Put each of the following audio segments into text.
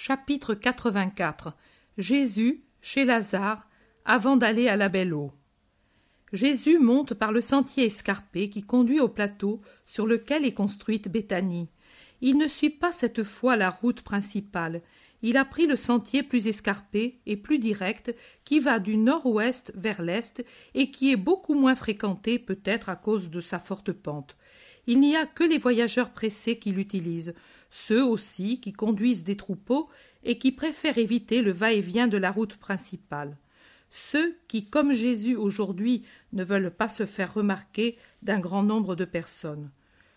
Chapitre 84 Jésus chez Lazare avant d'aller à la belle eau. Jésus monte par le sentier escarpé qui conduit au plateau sur lequel est construite Béthanie. Il ne suit pas cette fois la route principale. Il a pris le sentier plus escarpé et plus direct qui va du nord-ouest vers l'est et qui est beaucoup moins fréquenté peut-être à cause de sa forte pente. Il n'y a que les voyageurs pressés qui l'utilisent ceux aussi qui conduisent des troupeaux et qui préfèrent éviter le va-et-vient de la route principale, ceux qui, comme Jésus aujourd'hui, ne veulent pas se faire remarquer d'un grand nombre de personnes.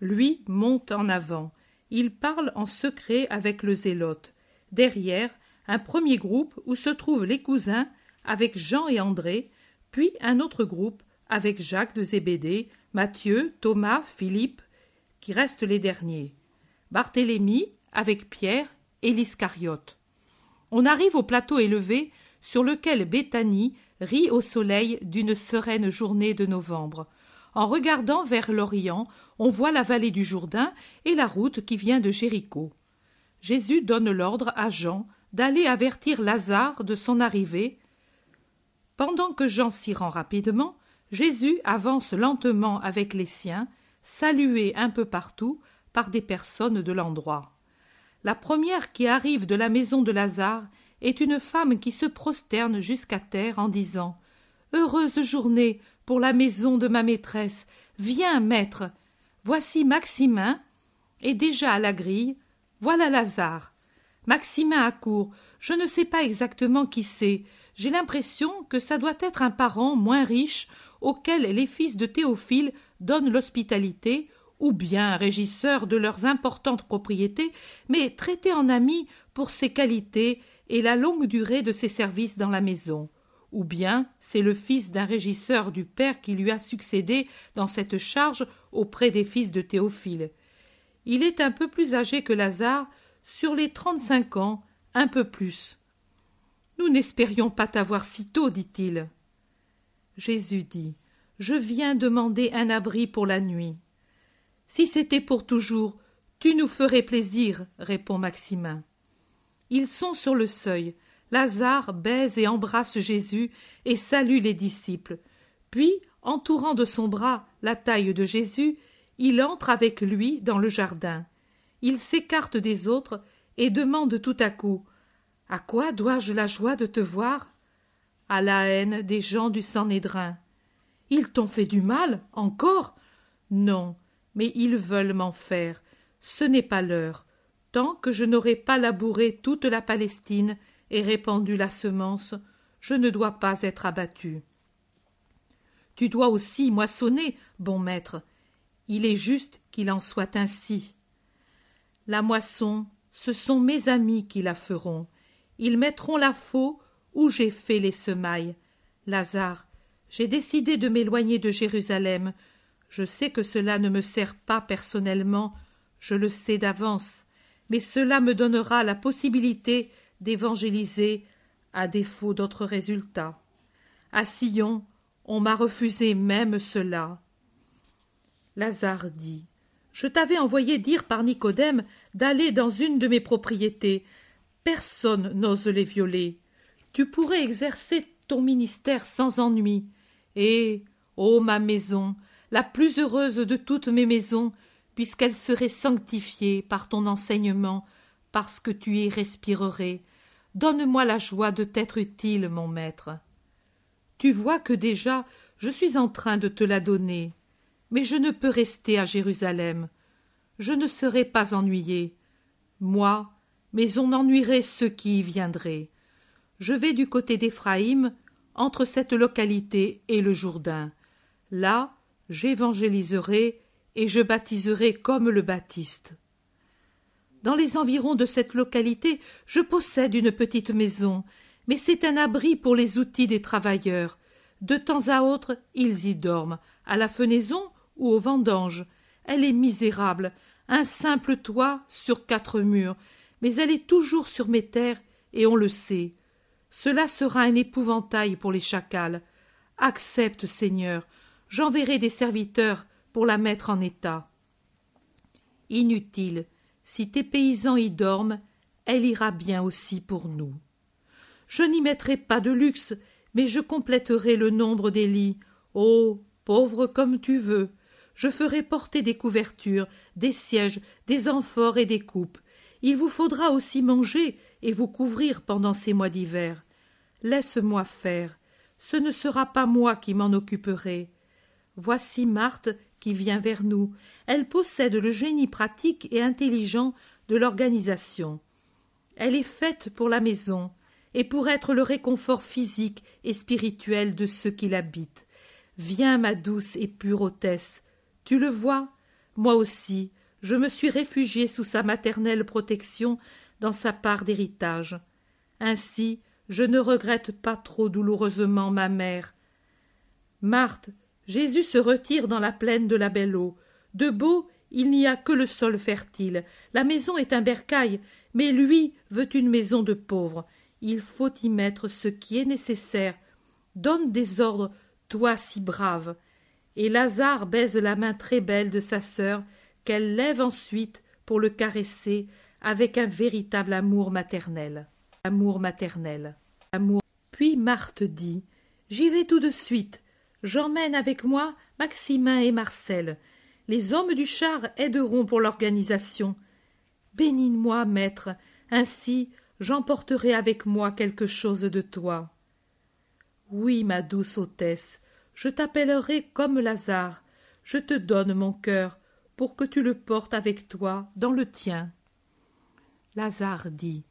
Lui monte en avant, il parle en secret avec le zélote. Derrière, un premier groupe où se trouvent les cousins avec Jean et André, puis un autre groupe avec Jacques de Zébédée, Matthieu, Thomas, Philippe, qui restent les derniers. Barthélemy avec Pierre et l'Iscariote. On arrive au plateau élevé sur lequel Béthanie rit au soleil d'une sereine journée de novembre. En regardant vers l'Orient, on voit la vallée du Jourdain et la route qui vient de Jéricho. Jésus donne l'ordre à Jean d'aller avertir Lazare de son arrivée. Pendant que Jean s'y rend rapidement, Jésus avance lentement avec les siens, salué un peu partout, par des personnes de l'endroit. La première qui arrive de la maison de Lazare est une femme qui se prosterne jusqu'à terre en disant Heureuse journée pour la maison de ma maîtresse. Viens, maître. Voici Maximin Et déjà à la grille. Voilà Lazare. Maximin accourt. Je ne sais pas exactement qui c'est. J'ai l'impression que ça doit être un parent moins riche auquel les fils de Théophile donnent l'hospitalité ou bien régisseur de leurs importantes propriétés, mais traité en ami pour ses qualités et la longue durée de ses services dans la maison ou bien c'est le fils d'un régisseur du père qui lui a succédé dans cette charge auprès des fils de Théophile. Il est un peu plus âgé que Lazare, sur les trente-cinq ans, un peu plus. Nous n'espérions pas t'avoir si tôt, dit-il. Jésus dit Je viens demander un abri pour la nuit. Si c'était pour toujours, tu nous ferais plaisir, répond Maximin. Ils sont sur le seuil. Lazare baise et embrasse Jésus et salue les disciples. Puis, entourant de son bras la taille de Jésus, il entre avec lui dans le jardin. Il s'écarte des autres et demande tout à coup À quoi dois-je la joie de te voir À la haine des gens du Sanhédrin. Ils t'ont fait du mal, encore Non, mais ils veulent m'en faire. Ce n'est pas l'heure, tant que je n'aurai pas labouré toute la Palestine et répandu la semence, je ne dois pas être abattu. Tu dois aussi moissonner, bon maître. Il est juste qu'il en soit ainsi. La moisson, ce sont mes amis qui la feront. Ils mettront la faux où j'ai fait les semailles. Lazare, j'ai décidé de m'éloigner de Jérusalem je sais que cela ne me sert pas personnellement, je le sais d'avance, mais cela me donnera la possibilité d'évangéliser à défaut d'autres résultats. À Sion, on m'a refusé même cela. Lazare dit Je t'avais envoyé dire par Nicodème d'aller dans une de mes propriétés. Personne n'ose les violer. Tu pourrais exercer ton ministère sans ennui. Et, ô ma maison, la plus heureuse de toutes mes maisons, puisqu'elle serait sanctifiée par ton enseignement, parce que tu y respirerais. Donne-moi la joie de t'être utile, mon maître. Tu vois que déjà je suis en train de te la donner. Mais je ne peux rester à Jérusalem. Je ne serai pas ennuyé. Moi, mais on ennuierait ceux qui y viendraient. Je vais du côté d'Éphraïm, entre cette localité et le Jourdain. Là, j'évangéliserai et je baptiserai comme le Baptiste. Dans les environs de cette localité, je possède une petite maison, mais c'est un abri pour les outils des travailleurs. De temps à autre, ils y dorment, à la fenaison ou aux vendanges. Elle est misérable, un simple toit sur quatre murs, mais elle est toujours sur mes terres, et on le sait. Cela sera un épouvantail pour les chacals. Accepte, Seigneur, j'enverrai des serviteurs pour la mettre en état. Inutile, si tes paysans y dorment, elle ira bien aussi pour nous. Je n'y mettrai pas de luxe, mais je compléterai le nombre des lits. Oh, pauvre comme tu veux. Je ferai porter des couvertures, des sièges, des amphores et des coupes. Il vous faudra aussi manger et vous couvrir pendant ces mois d'hiver. Laisse-moi faire. Ce ne sera pas moi qui m'en occuperai. Voici Marthe qui vient vers nous. Elle possède le génie pratique et intelligent de l'organisation. Elle est faite pour la maison et pour être le réconfort physique et spirituel de ceux qui l'habitent. Viens, ma douce et pure hôtesse. Tu le vois, moi aussi, je me suis réfugiée sous sa maternelle protection dans sa part d'héritage. Ainsi, je ne regrette pas trop douloureusement ma mère. Marthe, Jésus se retire dans la plaine de la Belle Eau. De beau, il n'y a que le sol fertile. La maison est un bercail, mais lui veut une maison de pauvres. Il faut y mettre ce qui est nécessaire. Donne des ordres, toi si brave. Et Lazare baise la main très belle de sa sœur, qu'elle lève ensuite pour le caresser avec un véritable amour maternel. Amour maternel. Amour. Puis Marthe dit J'y vais tout de suite. J'emmène avec moi Maximin et Marcel. Les hommes du char aideront pour l'organisation. Bénis-moi, maître, ainsi j'emporterai avec moi quelque chose de toi. Oui, ma douce hôtesse, je t'appellerai comme Lazare, je te donne mon cœur, pour que tu le portes avec toi dans le tien. Lazare dit.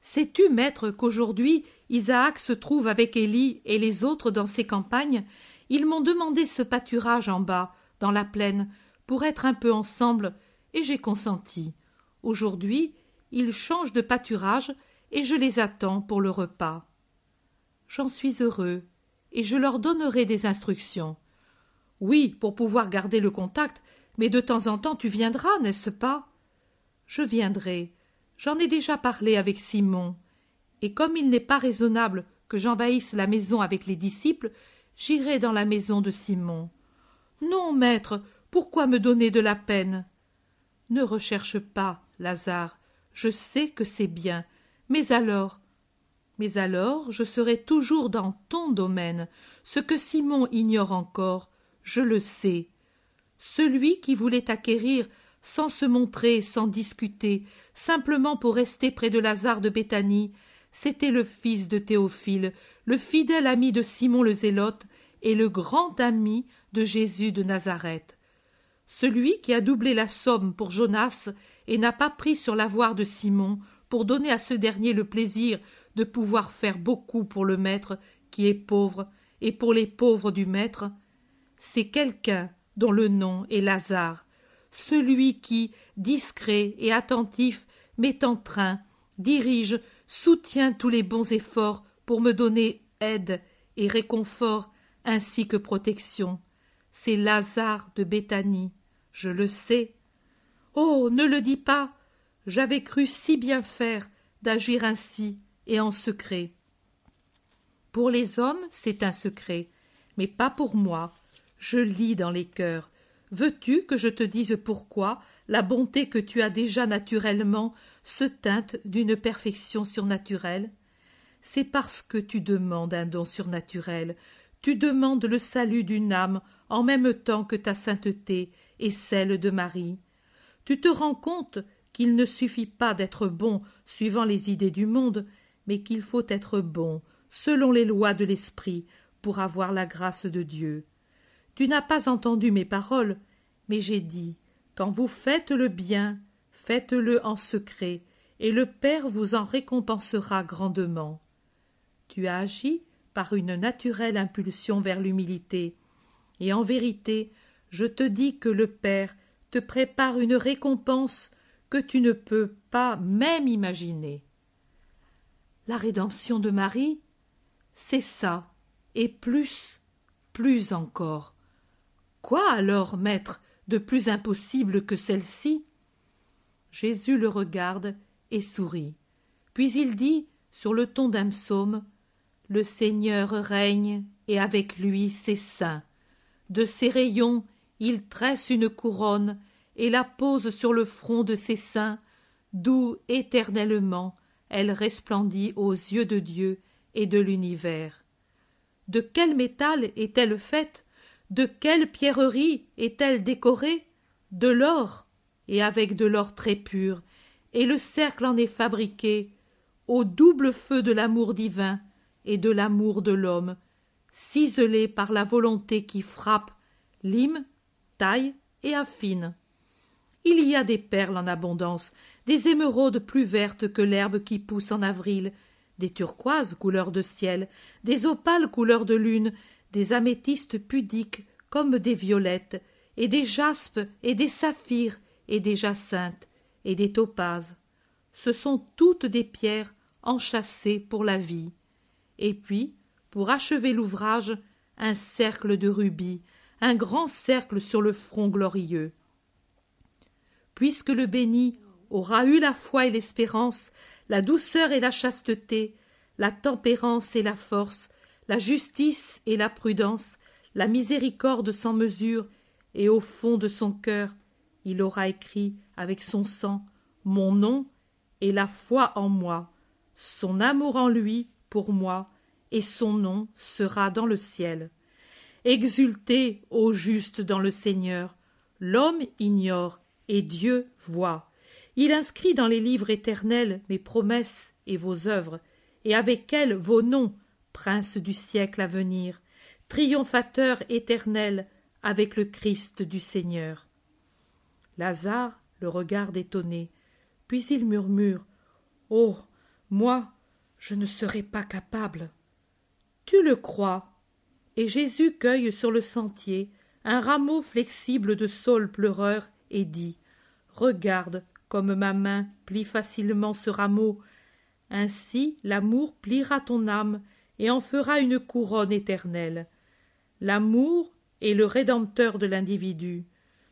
Sais-tu, maître, qu'aujourd'hui Isaac se trouve avec Élie et les autres dans ses campagnes, ils m'ont demandé ce pâturage en bas, dans la plaine, pour être un peu ensemble, et j'ai consenti. Aujourd'hui, ils changent de pâturage, et je les attends pour le repas. J'en suis heureux, et je leur donnerai des instructions. Oui, pour pouvoir garder le contact, mais de temps en temps tu viendras, n'est-ce pas Je viendrai. J'en ai déjà parlé avec Simon. Et comme il n'est pas raisonnable que j'envahisse la maison avec les disciples, j'irai dans la maison de Simon. Non, maître, pourquoi me donner de la peine? Ne recherche pas, Lazare, je sais que c'est bien, mais alors mais alors je serai toujours dans ton domaine, ce que Simon ignore encore, je le sais. Celui qui voulait acquérir sans se montrer, sans discuter, simplement pour rester près de Lazare de Béthanie, c'était le fils de Théophile, le fidèle ami de Simon le Zélote et le grand ami de Jésus de Nazareth. Celui qui a doublé la somme pour Jonas et n'a pas pris sur l'avoir de Simon pour donner à ce dernier le plaisir de pouvoir faire beaucoup pour le maître qui est pauvre et pour les pauvres du maître, c'est quelqu'un dont le nom est Lazare, celui qui, discret et attentif, met en train, dirige, soutient tous les bons efforts pour me donner aide et réconfort ainsi que protection. C'est Lazare de Béthanie, je le sais. Oh, ne le dis pas J'avais cru si bien faire d'agir ainsi et en secret. Pour les hommes, c'est un secret, mais pas pour moi. Je lis dans les cœurs. Veux-tu que je te dise pourquoi la bonté que tu as déjà naturellement se teinte d'une perfection surnaturelle c'est parce que tu demandes un don surnaturel, tu demandes le salut d'une âme en même temps que ta sainteté et celle de Marie. Tu te rends compte qu'il ne suffit pas d'être bon suivant les idées du monde, mais qu'il faut être bon selon les lois de l'esprit pour avoir la grâce de Dieu. Tu n'as pas entendu mes paroles, mais j'ai dit quand vous faites le bien, faites-le en secret, et le Père vous en récompensera grandement. Tu as agi par une naturelle impulsion vers l'humilité. Et en vérité, je te dis que le Père te prépare une récompense que tu ne peux pas même imaginer. La rédemption de Marie, c'est ça, et plus, plus encore. Quoi alors, maître, de plus impossible que celle-ci Jésus le regarde et sourit. Puis il dit, sur le ton d'un psaume le Seigneur règne, et avec lui ses saints. De ses rayons il tresse une couronne, et la pose sur le front de ses saints, d'où éternellement elle resplendit aux yeux de Dieu et de l'univers. De quel métal est-elle faite De quelle pierrerie est-elle décorée De l'or, et avec de l'or très pur, et le cercle en est fabriqué, au double feu de l'amour divin, et de l'amour de l'homme, ciselé par la volonté qui frappe, lime, taille et affine. Il y a des perles en abondance, des émeraudes plus vertes que l'herbe qui pousse en avril, des turquoises couleur de ciel, des opales couleur de lune, des améthystes pudiques comme des violettes, et des jaspes et des saphirs et des jacinthes et des topazes. Ce sont toutes des pierres enchâssées pour la vie et puis, pour achever l'ouvrage, un cercle de rubis, un grand cercle sur le front glorieux. Puisque le béni aura eu la foi et l'espérance, la douceur et la chasteté, la tempérance et la force, la justice et la prudence, la miséricorde sans mesure, et au fond de son cœur, il aura écrit avec son sang mon nom et la foi en moi, son amour en lui pour moi, et son nom sera dans le ciel. Exultez, ô juste dans le Seigneur. L'homme ignore, et Dieu voit. Il inscrit dans les livres éternels mes promesses et vos œuvres, et avec elles vos noms, princes du siècle à venir, triomphateur éternel avec le Christ du Seigneur. Lazare le regarde étonné, puis il murmure. Oh. Moi, je ne serai pas capable. Tu le crois. Et Jésus cueille sur le sentier un rameau flexible de saule pleureur et dit Regarde comme ma main plie facilement ce rameau. Ainsi l'amour pliera ton âme et en fera une couronne éternelle. L'amour est le rédempteur de l'individu.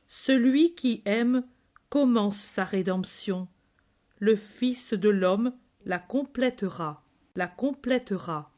Celui qui aime commence sa rédemption. Le Fils de l'homme la complétera, la complétera.